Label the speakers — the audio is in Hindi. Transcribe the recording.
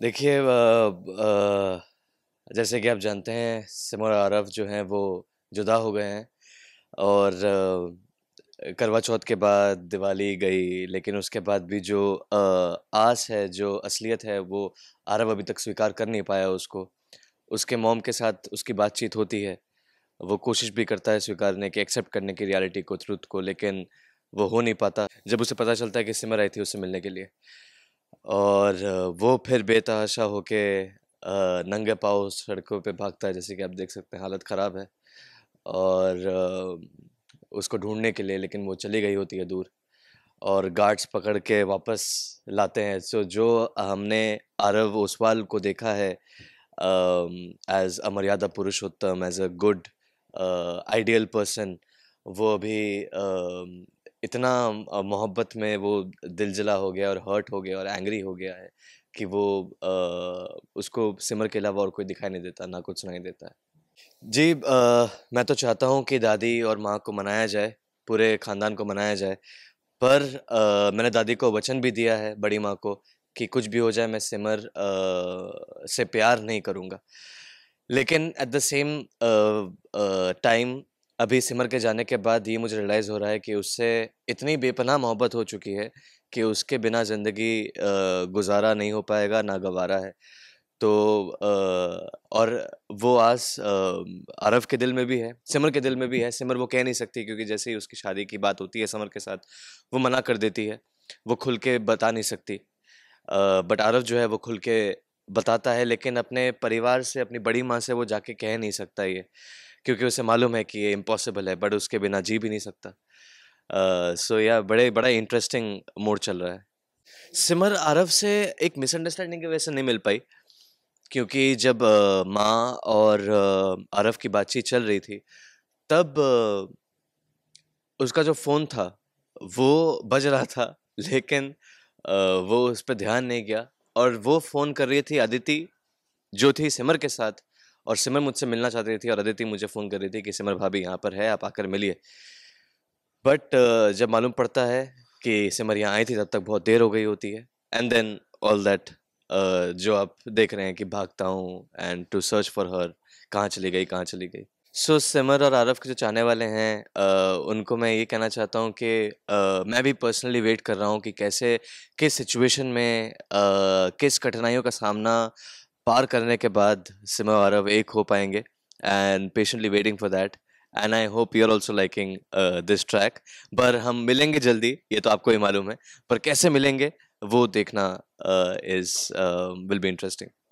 Speaker 1: देखिए जैसे कि आप जानते हैं सिमर आरफ जो हैं वो जुदा हो गए हैं और करवा चौथ के बाद दिवाली गई लेकिन उसके बाद भी जो आस है जो असलियत है वो आरब अभी तक स्वीकार कर नहीं पाया उसको उसके मोम के साथ उसकी बातचीत होती है वो कोशिश भी करता है स्वीकारने की एक्सेप्ट करने की रियलिटी को ट्रुथ को लेकिन वो हो नहीं पाता जब उसे पता चलता है कि सिमर आई थी उससे मिलने के लिए और वो फिर बेतहाशा होके नंगे पाओ सड़कों पे भागता है जैसे कि आप देख सकते हैं हालत ख़राब है और उसको ढूंढने के लिए लेकिन वो चली गई होती है दूर और गार्ड्स पकड़ के वापस लाते हैं सो so, जो हमने आरव ओसवाल को देखा है एज अ मर्यादा पुरुषोत्तम as a good ideal person वो अभी uh, इतना मोहब्बत में वो दिलजला हो गया और हर्ट हो गया और एंग्री हो गया है कि वो uh, उसको सिमर के अलावा और कोई दिखाई नहीं देता ना कुछ सुनाई देता है जी आ, मैं तो चाहता हूँ कि दादी और माँ को मनाया जाए पूरे ख़ानदान को मनाया जाए पर आ, मैंने दादी को वचन भी दिया है बड़ी माँ को कि कुछ भी हो जाए मैं सिमर आ, से प्यार नहीं करूँगा लेकिन एट द सेम टाइम अभी सिमर के जाने के बाद ये मुझे रियलाइज़ हो रहा है कि उससे इतनी बेपनाह मोहब्बत हो चुकी है कि उसके बिना ज़िंदगी गुजारा नहीं हो पाएगा ना गवारा है तो आ, और वो आस अरफ के दिल में भी है सिमर के दिल में भी है सिमर वो कह नहीं सकती क्योंकि जैसे ही उसकी शादी की बात होती है समर के साथ वो मना कर देती है वो खुल के बता नहीं सकती बट अरफ जो है वो खुल के बताता है लेकिन अपने परिवार से अपनी बड़ी माँ से वो जाके कह नहीं सकता ये क्योंकि उसे मालूम है कि ये इम्पॉसिबल है बट उसके बिना जी भी नहीं सकता सो uh, या so, yeah, बड़े बड़ा इंटरेस्टिंग मोड चल रहा है सिमर अरफ से एक मिसअंडरस्टैंडिंग की वजह से नहीं मिल पाई क्योंकि जब माँ और अरफ की बातचीत चल रही थी तब उसका जो फ़ोन था वो बज रहा था लेकिन वो उस पर ध्यान नहीं गया और वो फ़ोन कर रही थी अदिति जो थी सिमर के साथ और सिमर मुझसे मिलना चाहती थी और अदिति मुझे फ़ोन कर रही थी कि सिमर भाभी यहाँ पर है आप आकर मिलिए बट जब मालूम पड़ता है कि सिमर यहाँ आई थी तब तक बहुत देर हो गई होती है एंड देन ऑल दैट जो आप देख रहे हैं कि भागता हूँ and to search for her कहाँ चली गई कहाँ चली गई सो so, सिमर और आरफ के जो चाहने वाले हैं आ, उनको मैं ये कहना चाहता हूँ कि आ, मैं भी पर्सनली वेट कर रहा हूँ कि कैसे किस सिचुएशन में आ, किस कठिनाइयों का सामना पार करने के बाद सिमर और आरफ एक हो पाएंगे and patiently waiting for that and I hope you are also liking this track पर हम मिलेंगे जल्दी ये तो आपको ही मालूम है पर कैसे मिलेंगे वो देखना इज विल बी इंटरेस्टिंग